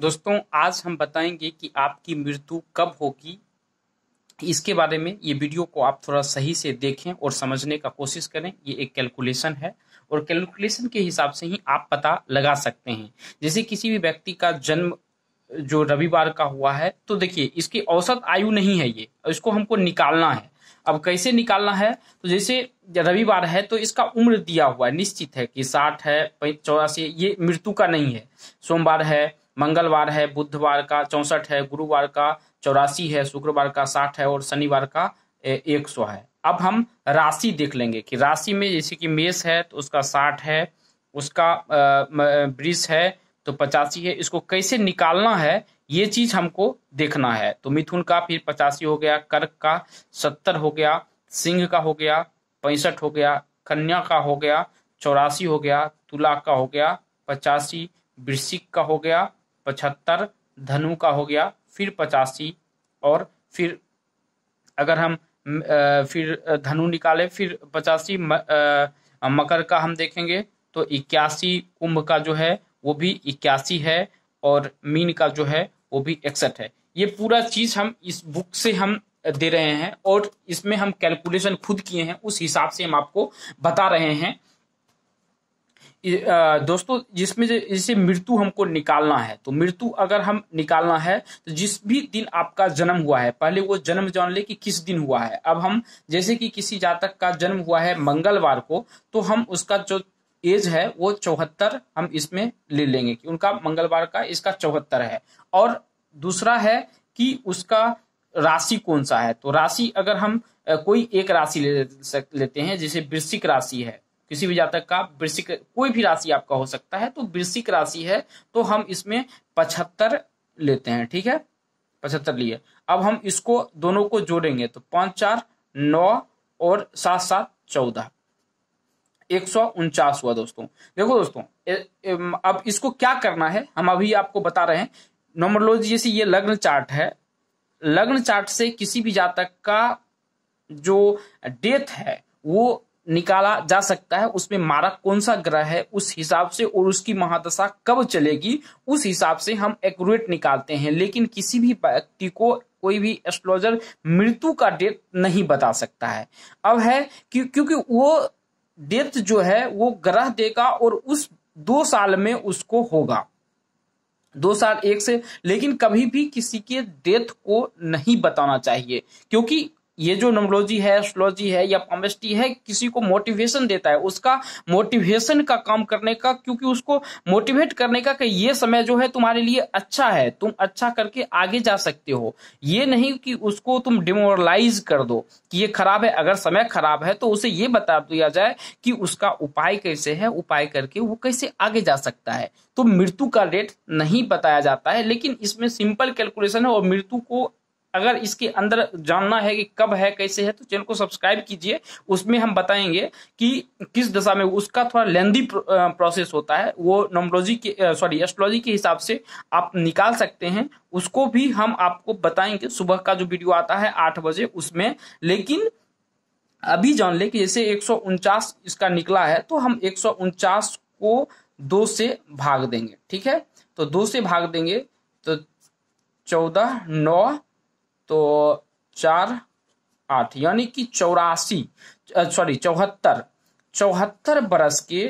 दोस्तों आज हम बताएंगे कि आपकी मृत्यु कब होगी इसके बारे में ये वीडियो को आप थोड़ा सही से देखें और समझने का कोशिश करें ये एक कैलकुलेशन है और कैलकुलेशन के हिसाब से ही आप पता लगा सकते हैं जैसे किसी भी व्यक्ति का जन्म जो रविवार का हुआ है तो देखिए इसकी औसत आयु नहीं है ये इसको हमको निकालना है अब कैसे निकालना है तो जैसे रविवार है तो इसका उम्र दिया हुआ है निश्चित है कि साठ है चौरासी ये मृत्यु का नहीं है सोमवार है मंगलवार है बुधवार का चौसठ है गुरुवार का चौरासी है शुक्रवार का साठ है और शनिवार का एक सौ है अब हम राशि देख लेंगे कि राशि में जैसे कि मेष है तो उसका साठ है उसका वृष है तो पचासी है इसको कैसे निकालना है ये चीज हमको देखना है तो मिथुन का फिर पचासी हो गया कर्क का सत्तर हो गया सिंह का हो गया पैंसठ हो गया कन्या का हो गया चौरासी हो गया तुला का हो गया पचासी वृश्चिक का हो गया पचहत्तर धनु का हो गया फिर पचासी और फिर अगर हम फिर धनु निकाले फिर पचासी मकर का हम देखेंगे तो इक्यासी कुंभ का जो है वो भी इक्यासी है और मीन का जो है वो भी इकसठ है ये पूरा चीज हम इस बुक से हम दे रहे हैं और इसमें हम कैलकुलेशन खुद किए हैं उस हिसाब से हम आपको बता रहे हैं दोस्तों जिसमें जैसे मृत्यु हमको निकालना है तो मृत्यु अगर हम निकालना है तो जिस भी दिन आपका जन्म हुआ है पहले वो जन्म जान ले कि किस दिन हुआ है अब हम जैसे कि किसी जातक का जन्म हुआ है मंगलवार को तो हम उसका जो एज है वो चौहत्तर हम इसमें ले लेंगे कि उनका मंगलवार का इसका चौहत्तर है और दूसरा है कि उसका राशि कौन सा है तो राशि अगर हम कोई एक राशि ले लेते हैं जैसे वृश्चिक राशि है किसी भी जातक का वृश्चिक कोई भी राशि आपका हो सकता है तो वृश्चिक राशि है तो हम इसमें पचहत्तर लेते हैं ठीक है पचहत्तर लिए अब हम इसको दोनों को जोड़ेंगे तो पांच चार नौ और सात सात चौदह एक सौ उनचास हुआ दोस्तों देखो दोस्तों ए, ए, अब इसको क्या करना है हम अभी आपको बता रहे हैं नोमरोलॉजी जैसे ये लग्न चार्ट है लग्न चार्ट से किसी भी जातक का जो डेथ है वो निकाला जा सकता है उसमें मारक कौन सा ग्रह है उस हिसाब से और उसकी महादशा कब चलेगी उस हिसाब से हम एक्यूरेट निकालते हैं लेकिन किसी भी व्यक्ति को कोई भी एस्ट्रोलॉजर मृत्यु का डेट नहीं बता सकता है अब है कि क्योंकि वो डेथ जो है वो ग्रह देगा और उस दो साल में उसको होगा दो साल एक से लेकिन कभी भी किसी के डेथ को नहीं बताना चाहिए क्योंकि ये जो नमोलॉजी है एस्ट्रोलॉजी है या पॉमेस्ट्री है किसी को मोटिवेशन देता है उसका मोटिवेशन का काम करने का क्योंकि उसको मोटिवेट करने का कि ये समय जो है तुम्हारे लिए अच्छा है तुम अच्छा करके आगे जा सकते हो ये नहीं कि उसको तुम डिमोरलाइज कर दो कि ये खराब है अगर समय खराब है तो उसे ये बता दिया जाए कि उसका उपाय कैसे है उपाय करके वो कैसे आगे जा सकता है तो मृत्यु का रेट नहीं बताया जाता है लेकिन इसमें सिंपल कैलकुलेशन है और मृत्यु को अगर इसके अंदर जानना है कि कब है कैसे है तो चैनल को सब्सक्राइब कीजिए उसमें हम बताएंगे कि किस दशा में उसका थोड़ा लेंदी प्रोसेस होता है वो नोमोलॉजी के सॉरी एस्ट्रोलॉजी के हिसाब से आप निकाल सकते हैं उसको भी हम आपको बताएंगे सुबह का जो वीडियो आता है आठ बजे उसमें लेकिन अभी जान ले कि जैसे एक इसका निकला है तो हम एक को दो से भाग देंगे ठीक है तो दो से भाग देंगे तो चौदह नौ तो चार आठ यानी कि चौरासी सॉरी चौहत्तर चौहत्तर बरस के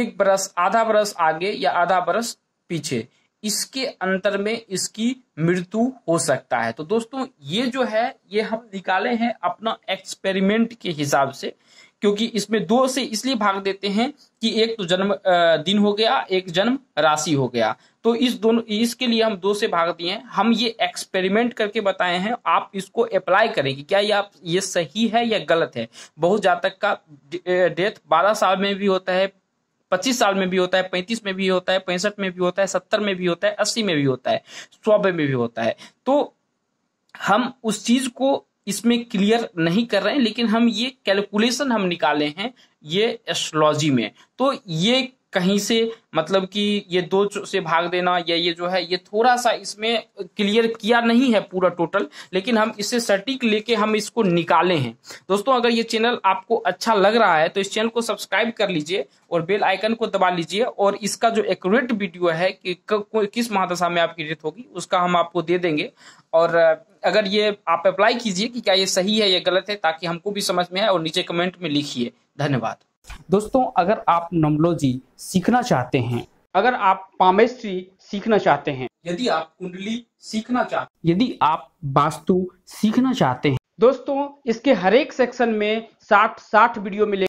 एक बरस आधा बरस आगे या आधा बरस पीछे इसके अंतर में इसकी मृत्यु हो सकता है तो दोस्तों ये जो है ये हम निकाले हैं अपना एक्सपेरिमेंट के हिसाब से क्योंकि इसमें दो से इसलिए भाग देते हैं कि एक तो जन्म दिन हो गया एक जन्म राशि हो गया तो इस दोनों इसके लिए हम दो से भाग दिए हैं हम ये एक्सपेरिमेंट करके बताए हैं आप इसको अप्लाई करें कि क्या ये आप ये सही है या गलत है बहुत जातक का डेथ बारह साल में भी होता है पच्चीस साल में भी होता है पैंतीस में भी होता है पैंसठ में भी होता है सत्तर में भी होता है अस्सी में भी होता है सौ में भी होता है तो हम उस चीज को इसमें क्लियर नहीं कर रहे हैं लेकिन हम ये कैलकुलेशन हम निकाले हैं ये एस्ट्रोलॉजी में तो ये कहीं से मतलब कि ये दो से भाग देना या ये जो है ये थोड़ा सा इसमें क्लियर किया नहीं है पूरा टोटल लेकिन हम इससे सटीक लेके हम इसको निकाले हैं दोस्तों अगर ये चैनल आपको अच्छा लग रहा है तो इस चैनल को सब्सक्राइब कर लीजिए और बेल आइकन को दबा लीजिए और इसका जो एक्यूरेट वीडियो है कि किस महादशा में आपकी डेथ होगी उसका हम आपको दे देंगे और अगर ये आप अप्लाई कीजिए कि क्या ये सही है या गलत है ताकि हमको भी समझ में आए और नीचे कमेंट में लिखिए धन्यवाद दोस्तों अगर आप नोमोलॉजी सीखना चाहते हैं अगर आप पामेस्ट्री सीखना चाहते हैं यदि आप कुंडली सीखना चाहते यदि आप वास्तु सीखना चाहते हैं दोस्तों इसके हरेक सेक्शन में साठ साठ वीडियो मिले